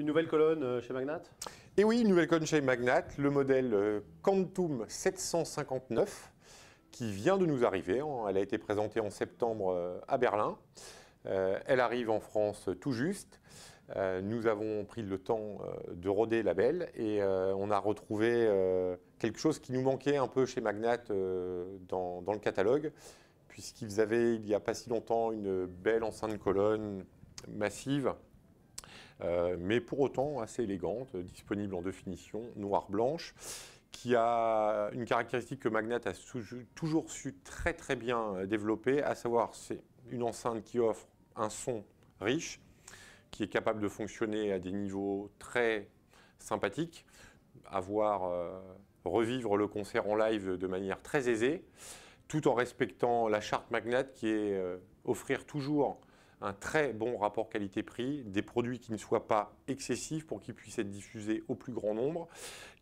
Une nouvelle colonne euh, chez Magnat Et eh oui, une nouvelle colonne chez Magnat, le modèle euh, Quantum 759 qui vient de nous arriver. Elle a été présentée en septembre euh, à Berlin. Elle arrive en France tout juste. Nous avons pris le temps de roder la belle et on a retrouvé quelque chose qui nous manquait un peu chez Magnat dans, le catalogue, puisqu'ils avaient il n'y a pas si longtemps une belle enceinte colonne massive euh, mais pour autant assez élégante, disponible en deux finitions, noire-blanche, qui a une caractéristique que Magnat a toujours su très très bien euh, développer, à savoir c'est une enceinte qui offre un son riche, qui est capable de fonctionner à des niveaux très sympathiques, avoir euh, revivre le concert en live de manière très aisée, tout en respectant la charte Magnat qui est offrir toujours un très bon rapport qualité-prix, des produits qui ne soient pas excessifs pour qu'ils puissent être diffusés au plus grand nombre.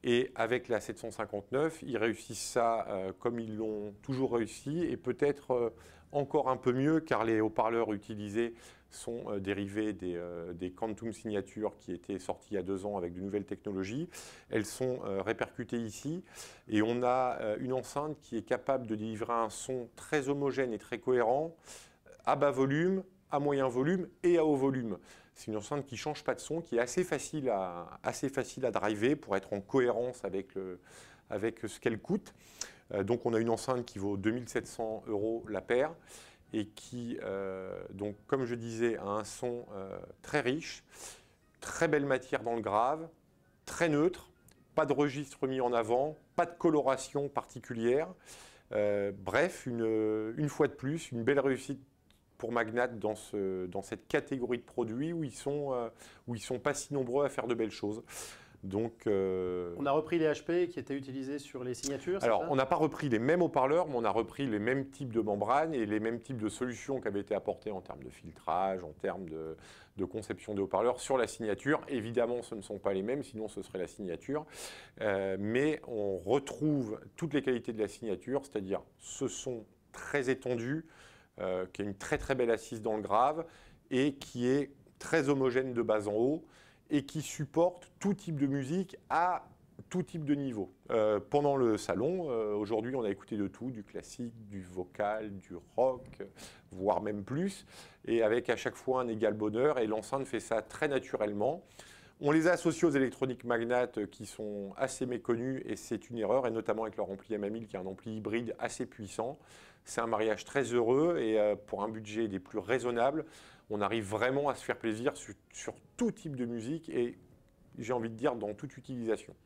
Et avec la 759, ils réussissent ça euh, comme ils l'ont toujours réussi et peut-être euh, encore un peu mieux car les haut-parleurs utilisés sont euh, dérivés des, des, Quantum Signature qui étaient sortis il y a deux ans avec de nouvelles technologies. Elles sont répercutées ici et on a une enceinte qui est capable de délivrer un son très homogène et très cohérent à bas volume à moyen volume et à haut volume. C'est une enceinte qui ne change pas de son, qui est assez facile à, assez facile à driver pour être en cohérence avec, avec ce qu'elle coûte. Euh, donc on a une enceinte qui vaut 2700 euros la paire et qui, euh, donc, comme je disais, a un son euh, très riche, très belle matière dans le grave, très neutre, pas de registre mis en avant, pas de coloration particulière. bref, une, une fois de plus, une belle réussite pour Magnat dans, ce, dans cette catégorie de produits où ils sont euh, sont pas si nombreux à faire de belles choses. Donc, euh, On a repris les HP qui étaient utilisés sur les signatures Alors, on n'a pas repris les mêmes haut-parleurs, mais on a repris les mêmes types de membranes et les mêmes types de solutions qui avaient été apportées en termes de filtrage, en termes de, conception des haut-parleurs sur la signature. Évidemment, ce ne sont pas les mêmes, sinon ce serait la signature. Euh, mais on retrouve toutes les qualités de la signature, c'est-à-dire ce sont très étendus. Euh, qui a une très très belle assise dans le grave et qui est très homogène de bas en haut et qui supporte tout type de musique à tout type de niveau. Euh, pendant le salon, euh, aujourd'hui, on a écouté de tout, du classique, du vocal, du rock, voire même plus, et avec à chaque fois un égal bonheur, et l'enceinte fait ça très naturellement. On les associe aux électroniques magnates euh, qui sont assez méconnus et c'est une erreur, et notamment avec leur ampli m qui est un ampli hybride assez puissant. C'est un mariage très heureux et euh, pour un budget des plus raisonnables, on arrive vraiment à se faire plaisir sur tout type de musique et j'ai envie de dire dans toute utilisation.